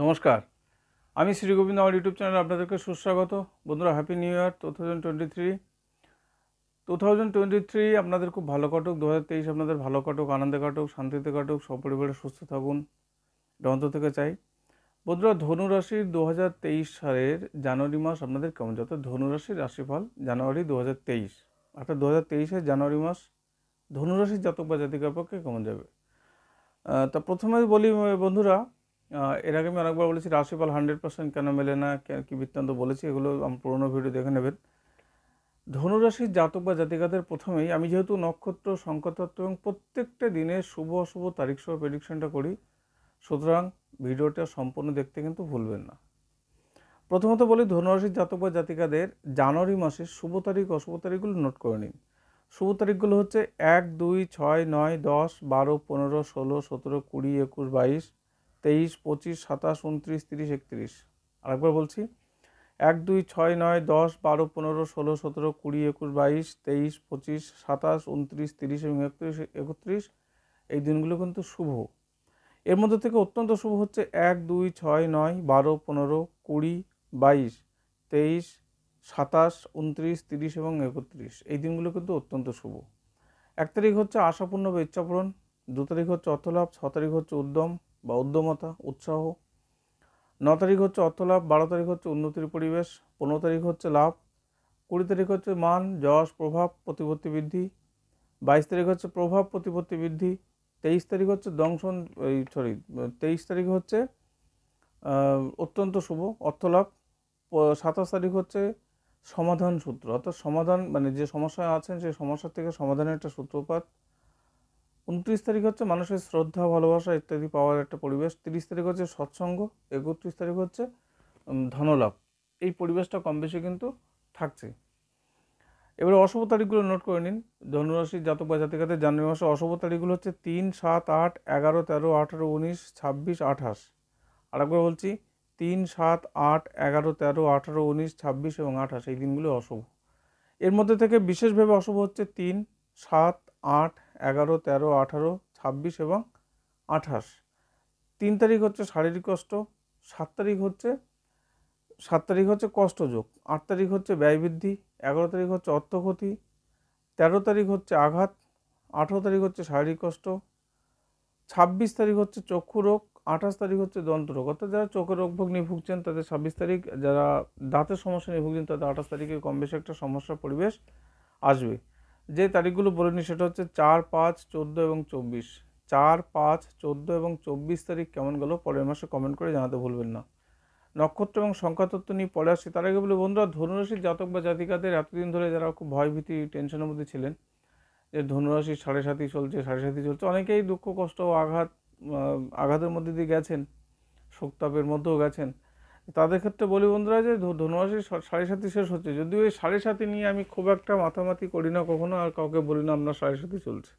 নমস্কার আমি শ্রীগোবিন্দ আমার ইউটিউব চ্যানেলে আপনাদেরকে সুস্বাগত বন্ধুরা happy new year two thousand twenty three two thousand twenty three আপনাদের খুব ভালো কাটুক দু হাজার তেইশ আপনাদের ভালো কাটুক আনন্দে কাটুক শান্তিতে কাটুক সপরিবারে সুস্থ থাকুন ডন্ত থেকে চাই বন্ধুরা ধনুরাশির দু হাজার তেইশ সালের জানুয়ারি মাস আপনাদের কেমন যত ধনুরাশির রাশিফল জানুয়ারি দু হাজার তেইশ অর্থাৎ দু হাজার তেইশের জানুয়ারি মাস ধনুরাশির জাতক বা জাতিকার পক্ষে কেমন যাবে তা প্রথমে বলি বন্ধুরা এর আগে আমি অনেকবার বলেছি রাশিফল হান্ড্রেড পার্সেন্ট কেন মেলে না কি বৃত্তান্ত বলেছি এগুলো আমার পুরোনো ভিডিও দেখে নেবেন ধনুরাশির জাতক বা জাতিকাদের প্রথমেই আমি যেহেতু নক্ষত্র সংখ্যাতত্ত্ব এবং প্রত্যেকটা দিনে শুভ অশুভ তারিখ সহ প্রেডিকশনটা করি সুতরাং ভিডিওটা সম্পূর্ণ দেখতে কিন্তু ভুলবেন না প্রথমত বলি ধনুরাশির জাতক বা জাতিকাদের জানুয়ারি মাসের শুভ তারিখ অশুভ তারিখগুলো নোট করে নিন শুভ তারিখগুলো হচ্ছে এক দুই ছয় নয় দশ বারো পনেরো ষোলো সতেরো কুড়ি একুশ বাইশ তেইশ পঁচিশ সাতাশ উনত্রিশ তিরিশ একত্রিশ আরেকবার বলছি এক দুই ছয় নয় দশ বারো পনেরো ষোলো সতেরো কুড়ি একুশ বাইশ তেইশ পঁচিশ সাতাশ উনত্রিশ তিরিশ এবং একত্রিশ একত্রিশ এই দিনগুলো কিন্তু শুভ এর মধ্যে থেকে অত্যন্ত শুভ হচ্ছে এক দুই ছয় নয় বারো পনেরো কুড়ি বাইশ তেইশ সাতাশ উনত্রিশ তিরিশ এবং একত্রিশ এই দিনগুলো কিন্তু অত্যন্ত শুভ এক তারিখ হচ্ছে আশাপূর্ণ বা ইচ্ছাপূরণ দু তারিখ হচ্ছে অর্থলাভ ছ তারিখ হচ্ছে উদ্যম বা উদ্যমতা উৎসাহ ন তারিখ হচ্ছে অর্থলাভ বারো তারিখ হচ্ছে উন্নতির পরিবেশ পনেরো তারিখ হচ্ছে লাভ কুড়ি তারিখ হচ্ছে মান যশ প্রভাব প্রতিপত্তি বৃদ্ধি বাইশ তারিখ হচ্ছে প্রভাব প্রতিপত্তি বৃদ্ধি তেইশ তারিখ হচ্ছে দংশন এই সরি তেইশ তারিখ হচ্ছে অত্যন্ত শুভ অর্থলাভ সাতাশ তারিখ হচ্ছে সমাধান সূত্র অর্থাৎ সমাধান মানে যে সমস্যা আছেন সেই সমস্যা থেকে সমাধানের একটা সূত্রপাত উনত্রিশ তারিখ হচ্ছে মানুষের শ্রদ্ধা ভালোবাসা ইত্যাদি পাওয়ার একটা পরিবেশ তিরিশ তারিখ হচ্ছে সৎসঙ্গ একত্রিশ তারিখ হচ্ছে ধনলাভ এই পরিবেশটা কম বেশি কিন্তু থাকছে এবারে অশুভ তারিখগুলো নোট করে নিন ধনুরাশির জাতক বা জাতিকাদের জানুয়ারি মাসে অশুভ তারিখগুলো হচ্ছে তিন সাত আট এগারো তেরো আঠারো উনিশ ছাব্বিশ আঠাশ আর একবার বলছি তিন সাত আট এগারো তেরো আঠারো উনিশ ছাব্বিশ এবং আঠাশ এই দিনগুলো অশুভ এর মধ্যে থেকে বিশেষভাবে অশুভ হচ্ছে তিন সাত আট এগারো তেরো আঠারো ছাব্বিশ এবং আঠাশ তিন তারিখ হচ্ছে শারীরিক কষ্ট সাত তারিখ হচ্ছে সাত তারিখ হচ্ছে কষ্টযোগ আট তারিখ হচ্ছে ব্যয় বৃদ্ধি এগারো তারিখ হচ্ছে অর্থক্ষতি তেরো তারিখ হচ্ছে আঘাত আঠেরো তারিখ হচ্ছে শারীরিক কষ্ট ছাব্বিশ তারিখ হচ্ছে চক্ষু রোগ আঠাশ তারিখ হচ্ছে দন্তরোগ অর্থাৎ যারা চোখের রোগ ভোগ নিয়ে ভুগছেন তাদের ছাব্বিশ তারিখ যারা দাঁতের সমস্যা নিয়ে ভুগছেন তাদের আঠাশ তারিখে কম বেশি একটা সমস্যার পরিবেশ আসবে যে তারিখগুলো বলিনি সেটা হচ্ছে চার পাঁচ চোদ্দো এবং চব্বিশ চার পাঁচ চোদ্দো এবং চব্বিশ তারিখ কেমন গেলো পরের মাসে কমেন্ট করে জানাতে ভুলবেন না নক্ষত্র এবং সংখ্যাতত্ত্ব নিয়ে পড়ে আসছি তার আগে বলি বন্ধুরা ধনুরাশির জাতক বা জাতিকাদের এতদিন ধরে যারা খুব ভয়ভীতি টেনশনের মধ্যে ছিলেন যে ধনুরাশি সাড়ে সাথী চলছে সাড়ে সাথী চলছে অনেকেই দুঃখ কষ্ট ও আঘাত আঘাতের মধ্যে দিয়ে গেছেন শোকতাপের মধ্যেও গেছেন তাদের ক্ষেত্রে বলি বন্ধুরা যে ধনুরাশি সাড়ে সাথে শেষ হচ্ছে যদিও এই সাড়ে সাথে নিয়ে আমি খুব একটা মাথামাতি করি না কখনো আর কাউকে বলি না আপনার সাড়ে সাথে চলছে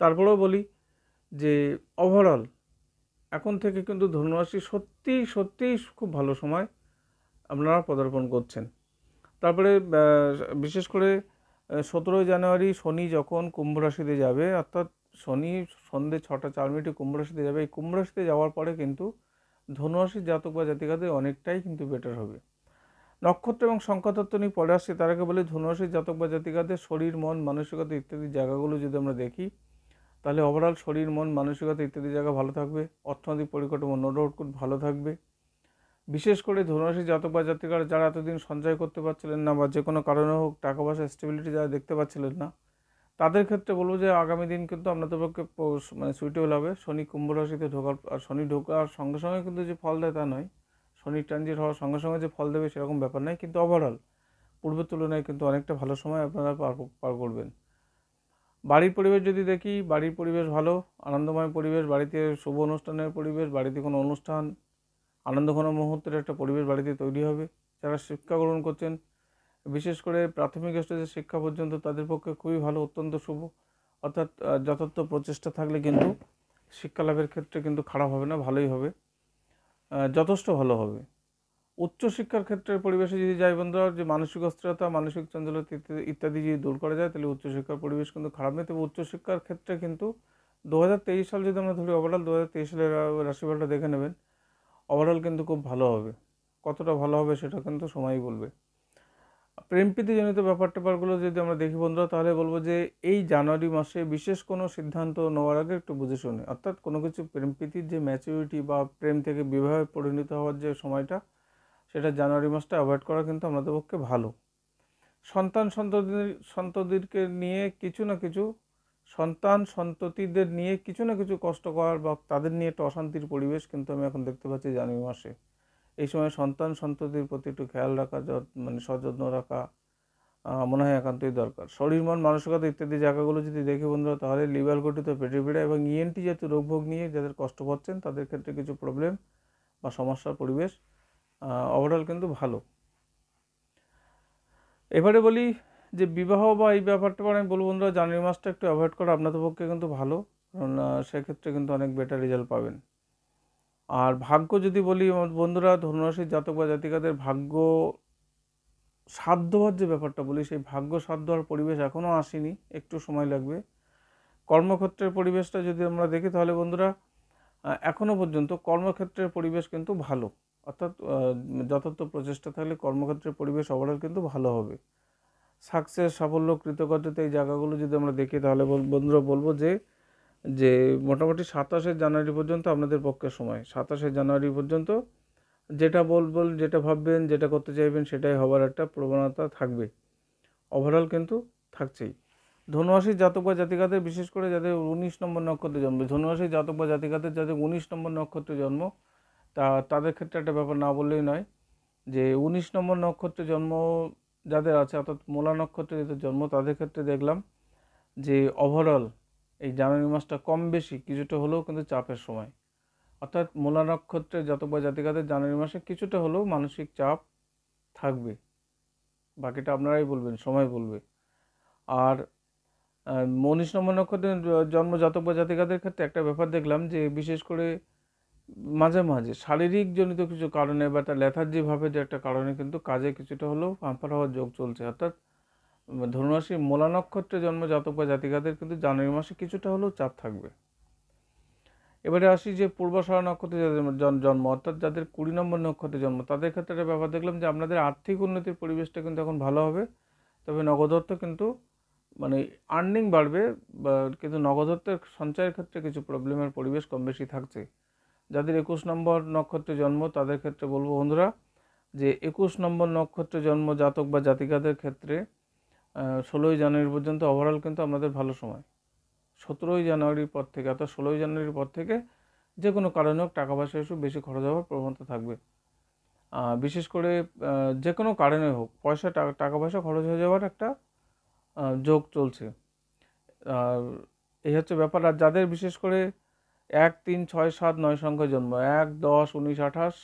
তারপরেও বলি যে ওভারঅল এখন থেকে কিন্তু ধনুরাশি সত্যিই সত্যিই খুব ভালো সময় আপনারা পদার্পণ করছেন তারপরে বিশেষ করে সতেরোই জানুয়ারি শনি যখন কুম্ভ রাশিতে যাবে অর্থাৎ শনি সন্ধ্যে ছটা চার মিনিটে কুম্ভ রাশিতে যাবে এই কুম্ভ রাশিতে যাওয়ার পরে কিন্তু ধনুরাশি জাতক বা জাতিকাদের অনেকটাই কিন্তু বেটার হবে নক্ষত্র এবং সংখ্যাতত্ত্ব নিয়ে পড়ে আসছি তার আগে বলি ধনুরাশির জাতক বা জাতিকাদের শরীর মন মানসিকতা ইত্যাদি জায়গাগুলো যদি আমরা দেখি তাহলে ওভারঅল শরীর মন মানসিকতা ইত্যাদি জায়গা ভালো থাকবে অর্থনৈতিক পরিকাঠামো নো ডাউট ভালো থাকবে বিশেষ করে ধনুরাশি জাতক বা জাতিকারা যারা এতদিন সঞ্চয় করতে পারছিলেন না বা যে কোনো কারণে হোক টাকা পয়সা স্টেবিলিটি যারা দেখতে পাচ্ছিলেন না তাদের ক্ষেত্রে বলবো যে আগামী দিন কিন্তু আপনাদের পক্ষে মানে সুইটেবল হবে শনি কুম্ভ রাশিতে ঢোকার আর শনি ঢোকার সঙ্গে সঙ্গে কিন্তু যে ফল দেয় তা নয় শনি ট্রানজিট হওয়ার সঙ্গে সঙ্গে যে ফল দেবে সেরকম ব্যাপার নয় কিন্তু ওভারঅল পূর্বের তুলনায় কিন্তু অনেকটা ভালো সময় আপনারা পার পার করবেন বাড়ির পরিবেশ যদি দেখি বাড়ির পরিবেশ ভালো আনন্দময় পরিবেশ বাড়িতে শুভ অনুষ্ঠানের পরিবেশ বাড়িতে কোনো অনুষ্ঠান আনন্দ ঘন মুহূর্তের একটা পরিবেশ বাড়িতে তৈরি হবে যারা শিক্ষা গ্রহণ করছেন বিশেষ করে প্রাথমিক স্টেজের শিক্ষা পর্যন্ত তাদের পক্ষে খুবই ভালো অত্যন্ত শুভ অর্থাৎ যথার্থ প্রচেষ্টা থাকলে কিন্তু শিক্ষা লাভের ক্ষেত্রে কিন্তু খারাপ হবে না ভালোই হবে যথেষ্ট ভালো হবে উচ্চশিক্ষার ক্ষেত্রের পরিবেশে যদি যাই বন্ধুরা যে মানসিক অস্থিরতা মানসিক চঞ্চলতা ইত্যাদি যদি দূর করা যায় তাহলে উচ্চশিক্ষার পরিবেশ কিন্তু খারাপ নেই তবে উচ্চশিক্ষার ক্ষেত্রে কিন্তু দু সাল যদি আমরা ধরি ওভারঅল দু সালের রাশিফলটা দেখে নেবেন ওভারঅল কিন্তু খুব ভালো হবে কতটা ভালো হবে সেটা কিন্তু সময়ই বলবে জনিত ব্যাপার ট্যাপারগুলো যদি আমরা দেখি বন্ধুরা তাহলে বলবো যে এই জানুয়ারি মাসে বিশেষ কোনো সিদ্ধান্ত নেওয়ার আগে একটু বুঝে শুনে অর্থাৎ কোনো কিছু প্রেমপ্রীতির যে ম্যাচুরিটি বা প্রেম থেকে বিবাহে পরিণত হওয়ার যে সময়টা সেটা জানুয়ারি মাসটা অ্যাভয়েড করা কিন্তু আমাদের পক্ষে ভালো সন্তান সন্ততির সন্ততিকে নিয়ে কিছু না কিছু সন্তান সন্ততিদের নিয়ে কিছু না কিছু কষ্টকর বা তাদের নিয়ে একটা অশান্তির পরিবেশ কিন্তু আমি এখন দেখতে পাচ্ছি জানুয়ারি মাসে এই সময় সন্তান সন্ততির প্রতি একটু খেয়াল রাখা মানে সযত্ন রাখা মনে হয় একান্তই দরকার শরীর মন মানসিকতা ইত্যাদি জায়গাগুলো যদি দেখে বন্ধুরা তাহলে লিভার গঠিত পেটের পীড়া এবং ইএনটি e জাতীয় রোগভোগ নিয়ে যাদের কষ্ট পাচ্ছেন তাদের ক্ষেত্রে কিছু প্রবলেম বা সমস্যার পরিবেশ ওভারঅল কিন্তু ভালো এবারে বলি যে বিবাহ বা এই ব্যাপারটা আমি বলবো বন্ধুরা জানুয়ারি মাসটা একটু অ্যাভয়েড করা আপনাদের পক্ষে কিন্তু ভালো কারণ সেক্ষেত্রে কিন্তু অনেক বেটার রেজাল্ট পাবেন আর ভাগ্য যদি বলি বন্ধুরা ধনুরাশির জাতক বা জাতিকাদের ভাগ্য সাধ্য হওয়ার যে ব্যাপারটা বলি সেই ভাগ্য সাধ্য হওয়ার পরিবেশ এখনও আসেনি একটু সময় লাগবে কর্মক্ষেত্রের পরিবেশটা যদি আমরা দেখি তাহলে বন্ধুরা এখনও পর্যন্ত কর্মক্ষেত্রের পরিবেশ কিন্তু ভালো অর্থাৎ যথার্থ প্রচেষ্টা থাকলে কর্মক্ষেত্রের পরিবেশ ওভারঅল কিন্তু ভালো হবে সাকসেস সাফল্য কৃতকার্যতা এই জায়গাগুলো যদি আমরা দেখি তাহলে বন্ধুরা বলবো যে যে মোটামুটি সাতাশে জানুয়ারি পর্যন্ত আপনাদের পক্ষে সময় সাতাশে জানুয়ারি পর্যন্ত যেটা বলবেন যেটা ভাববেন যেটা করতে চাইবেন সেটাই হবার একটা প্রবণতা থাকবে ওভারঅল কিন্তু থাকছেই ধনুরাশির জাতক বা জাতিকাদের বিশেষ করে যাদের উনিশ নম্বর নক্ষত্রে জন্ম ধনুরাশির জাতক বা জাতিকাদের যাদের উনিশ নম্বর নক্ষত্রে জন্ম তা তাদের ক্ষেত্রে একটা ব্যাপার না বললেই নয় যে উনিশ নম্বর নক্ষত্রে জন্ম যাদের আছে অর্থাৎ মোলা নক্ষত্রে যাদের জন্ম তাদের ক্ষেত্রে দেখলাম যে ওভারঅল এই জানুয়ারি মাসটা কম বেশি কিছুটা হলেও কিন্তু চাপের সময় অর্থাৎ মূলা নক্ষত্রে জাতক বা জাতিকাদের জানুয়ারি মাসে কিছুটা হলেও মানসিক চাপ থাকবে বাকিটা আপনারাই বলবেন সময় বলবে আর মনীষ নম্বর নক্ষত্রের জন্ম জাতক বা জাতিকাদের ক্ষেত্রে একটা ব্যাপার দেখলাম যে বিশেষ করে মাঝে মাঝে শারীরিক জনিত কিছু কারণে বা তার লেথার্জিভাবে যে একটা কারণে কিন্তু কাজে কিছুটা হলেও পাম্পার হওয়ার যোগ চলছে অর্থাৎ ধনুরাশি মোলা নক্ষত্রে জন্ম জাতক বা জাতিকাদের কিন্তু জানুয়ারি মাসে কিছুটা হলেও চাপ থাকবে এবারে আসি যে পূর্বাশরা নক্ষত্রে যাদের জন্ম অর্থাৎ যাদের কুড়ি নম্বর নক্ষত্রে জন্ম তাদের ক্ষেত্রে ব্যাপার দেখলাম যে আপনাদের আর্থিক উন্নতির পরিবেশটা কিন্তু এখন ভালো হবে তবে নগদত্ব কিন্তু মানে আর্নিং বাড়বে বা কিন্তু নগদত্বের সঞ্চয়ের ক্ষেত্রে কিছু প্রবলেমের পরিবেশ কম বেশি থাকছে যাদের একুশ নম্বর নক্ষত্রে জন্ম তাদের ক্ষেত্রে বলবো বন্ধুরা যে একুশ নম্বর নক্ষত্রে জন্ম জাতক বা জাতিকাদের ক্ষেত্রে ষোলোই জানুয়ারি পর্যন্ত ওভারঅল কিন্তু আমাদের ভালো সময় সতেরোই জানুয়ারির পর থেকে অর্থাৎ ষোলোই জানুয়ারির পর থেকে যে কোনো কারণে হোক টাকা পয়সা একটু বেশি খরচ হওয়ার প্রবণতা থাকবে বিশেষ করে যে কোনো কারণে হোক পয়সা টাকা পয়সা খরচ হয়ে যাওয়ার একটা যোগ চলছে আর এই হচ্ছে ব্যাপার আর যাদের বিশেষ করে এক তিন ছয় সাত নয় সংখ্যা জন্ম এক দশ উনিশ আঠাশ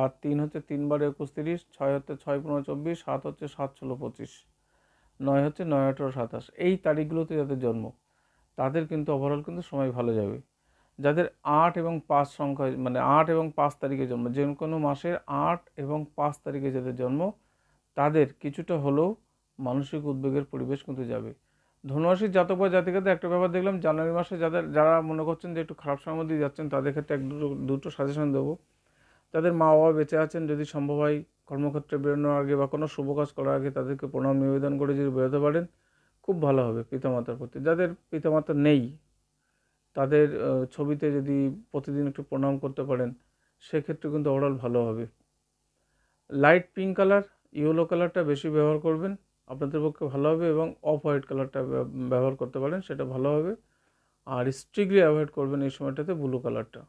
আর তিন হচ্ছে তিনবার একুশ তিরিশ ছয় হচ্ছে ছয় পনেরো চব্বিশ সাত হচ্ছে সাত ষোলো পঁচিশ নয় হচ্ছে নয় আঠারো সাতাশ এই তারিখগুলোতে যাদের জন্ম তাদের কিন্তু ওভারঅল কিন্তু সময় ভালো যাবে যাদের আট এবং পাঁচ সংখ্যায় মানে আট এবং পাঁচ তারিখে জন্ম যে কোনো মাসের আট এবং পাঁচ তারিখে যাদের জন্ম তাদের কিছুটা হলেও মানসিক উদ্বেগের পরিবেশ কিন্তু যাবে ধনুরাশির জাতক বা জাতিকাদের একটা ব্যাপার দেখলাম জানুয়ারি মাসে যাদের যারা মনে করছেন যে একটু খারাপ সময় দিয়ে যাচ্ছেন তাদের ক্ষেত্রে এক দুটো দুটো সাজেশন দেবো তাদের মা বাবা বেঁচে আছেন যদি সম্ভব হয় কর্মক্ষেত্রে বেরোনোর আগে বা কোনো শুভ কাজ করার আগে তাদেরকে প্রণাম নিবেদন করে যদি বেরোতে পারেন খুব ভালো হবে পিতামাতার প্রতি যাদের পিতামাতা নেই তাদের ছবিতে যদি প্রতিদিন একটু প্রণাম করতে পারেন সেক্ষেত্রে কিন্তু ওভারঅল ভালো হবে লাইট পিঙ্ক কালার ইয়েলো কালারটা বেশি ব্যবহার করবেন আপনাদের পক্ষে ভালো হবে এবং অফ হোয়াইট কালারটা ব্যবহার করতে পারেন সেটা ভালো হবে আর স্ট্রিকলি অ্যাভয়েড করবেন এই সময়টাতে ব্লু কালারটা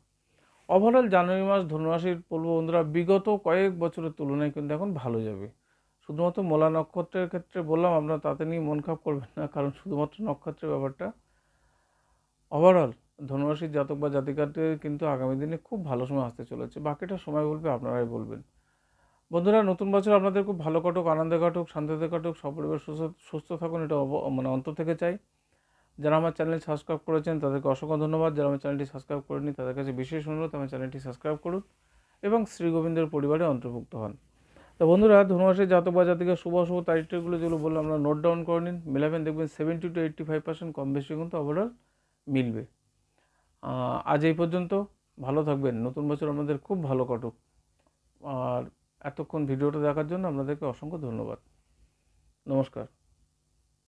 ওভারঅল জানুয়ারি মাস ধনুরাশির পূর্ব বন্ধুরা বিগত কয়েক বছরের তুলনায় কিন্তু এখন ভালো যাবে শুধুমাত্র মোলা নক্ষত্রের ক্ষেত্রে বললাম আপনার তাতে নিয়ে মন খাপ করবেন না কারণ শুধুমাত্র নক্ষত্রের ব্যাপারটা ওভারঅল ধনুরাশির জাতক বা জাতিকাদের কিন্তু আগামী দিনে খুব ভালো সময় আসতে চলেছে বাকিটা সময় বলবে আপনারাই বলবেন বন্ধুরা নতুন বছর আপনাদের খুব ভালো কাটুক আনন্দে কাটুক শান্তিতে কাটুক সপরিবার সুস্থ সুস্থ থাকুন এটা মানে অন্তর থেকে চাই যারা আমার চ্যানেল সাবস্ক্রাইব করেছেন তাদেরকে অসংখ্য ধন্যবাদ যারা আমার চ্যানেলটি সাবস্ক্রাইব করেনি তাদের কাছে বিশেষ অনুরোধ আমার চ্যানেলটি সাবস্ক্রাইব করুন এবং শ্রীগোবিন্দের পরিবারে অন্তর্ভুক্ত হন তো বন্ধুরা ধনুমাসের জাতক বা জাতিকা শুভ অশুভ তারিখগুলো যেগুলো বললাম আমরা নোট ডাউন করে নিন মিলাবেন দেখবেন seventy two eighty five percent কম বেশি কিন্তু ওভারঅল মিলবে আজ এই পর্যন্ত ভালো থাকবেন নতুন বছর আমাদের খুব ভালো কাটুক আর এতক্ষণ ভিডিওটা দেখার জন্য আপনাদেরকে অসংখ্য ধন্যবাদ নমস্কার